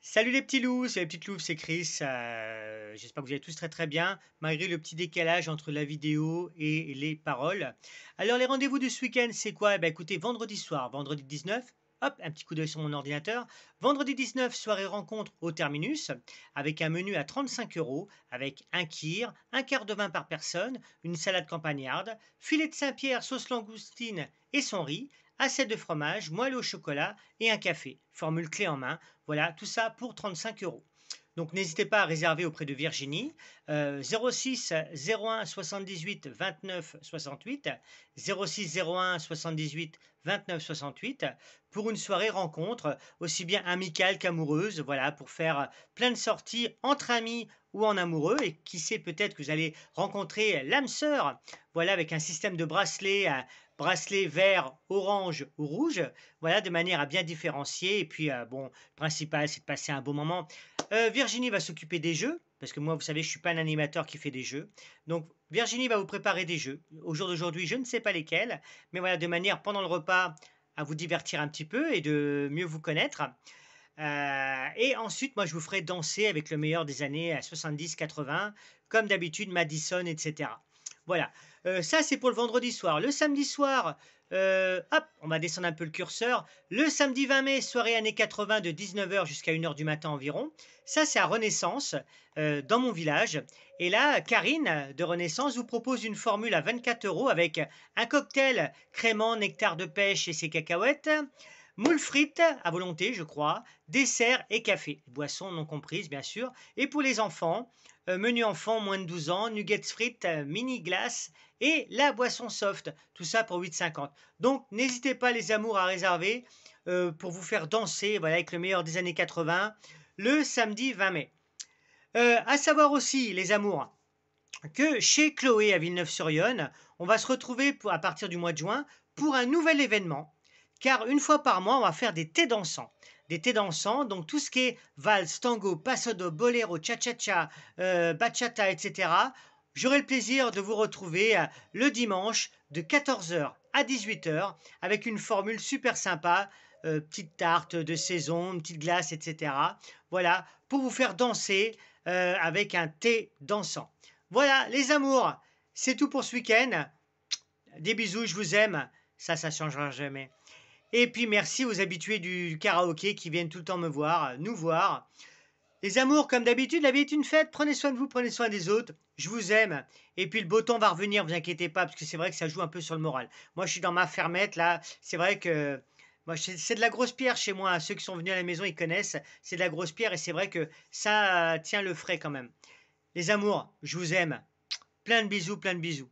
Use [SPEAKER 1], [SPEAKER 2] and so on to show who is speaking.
[SPEAKER 1] Salut les petits loups, c'est les petites loups, c'est Chris. Euh, j'espère que vous allez tous très très bien, malgré le petit décalage entre la vidéo et les paroles. Alors les rendez-vous de ce week-end, c'est quoi Eh bien écoutez, vendredi soir, vendredi 19, hop, un petit coup d'œil sur mon ordinateur. Vendredi 19, soirée rencontre au Terminus, avec un menu à 35 euros, avec un kir, un quart de vin par personne, une salade campagnarde, filet de Saint-Pierre, sauce langoustine et son riz, Assez de fromage, moelle au chocolat et un café, formule clé en main. Voilà, tout ça pour 35 euros. Donc n'hésitez pas à réserver auprès de Virginie 06 01 78 29 68 06 01 78 29 68 pour une soirée rencontre aussi bien amicale qu'amoureuse voilà pour faire plein de sorties entre amis ou en amoureux, et qui sait peut-être que vous allez rencontrer l'âme sœur, voilà, avec un système de bracelets, à euh, bracelet vert, orange ou rouge, voilà, de manière à bien différencier, et puis, euh, bon, principal, c'est de passer un bon moment. Euh, Virginie va s'occuper des jeux, parce que moi, vous savez, je suis pas un animateur qui fait des jeux. Donc, Virginie va vous préparer des jeux. Au jour d'aujourd'hui, je ne sais pas lesquels, mais voilà, de manière pendant le repas à vous divertir un petit peu et de mieux vous connaître. Euh, et ensuite, moi, je vous ferai danser avec le meilleur des années 70-80, comme d'habitude, Madison, etc. Voilà. Euh, ça, c'est pour le vendredi soir. Le samedi soir, euh, hop, on va descendre un peu le curseur. Le samedi 20 mai, soirée années 80 de 19h jusqu'à 1h du matin environ. Ça, c'est à Renaissance, dans mon village. Et là, Karine de Renaissance vous propose une formule à 24 euros avec un cocktail crémant, nectar de pêche et ses cacahuètes. Moules frites à volonté, je crois, dessert et café. Boissons non comprises, bien sûr. Et pour les enfants, euh, menu enfant moins de 12 ans, nuggets frites, euh, mini glace et la boisson soft. Tout ça pour 8,50. Donc n'hésitez pas les amours à réserver euh, pour vous faire danser voilà, avec le meilleur des années 80 le samedi 20 mai. à savoir aussi les amours que chez Chloé à Villeneuve-sur-Yonne, on va se retrouver à partir du mois de juin pour un nouvel événement car une fois par mois, on va faire des thés dansants. Des thés dansants, donc tout ce qui est valse, tango, pasodo, bolero, cha-cha-cha, euh, bachata, etc. J'aurai le plaisir de vous retrouver euh, le dimanche de 14h à 18h avec une formule super sympa, euh, petite tarte de saison, petite glace, etc. Voilà, pour vous faire danser avec un thé dansant. Voilà, les amours, c'est tout pour ce week-end. Des bisous, je vous aime. Ça, ça changera jamais. Et puis merci aux habitués du karaoké qui viennent tout le temps me voir, nous voir. Les amours, comme d'habitude, la vie est une fête. Prenez soin de vous, prenez soin des autres. Je vous aime. Et puis le beau temps va revenir, vous inquiétez pas, parce que c'est vrai que ça joue un peu sur le moral. Moi, je suis dans ma fermette, là. C'est vrai que. Moi, c'est de la grosse pierre chez moi. Ceux qui sont venus à la maison, ils connaissent. C'est de la grosse pierre et c'est vrai que ça tient le frais quand même. Les amours, je vous aime. Plein de bisous, plein de bisous.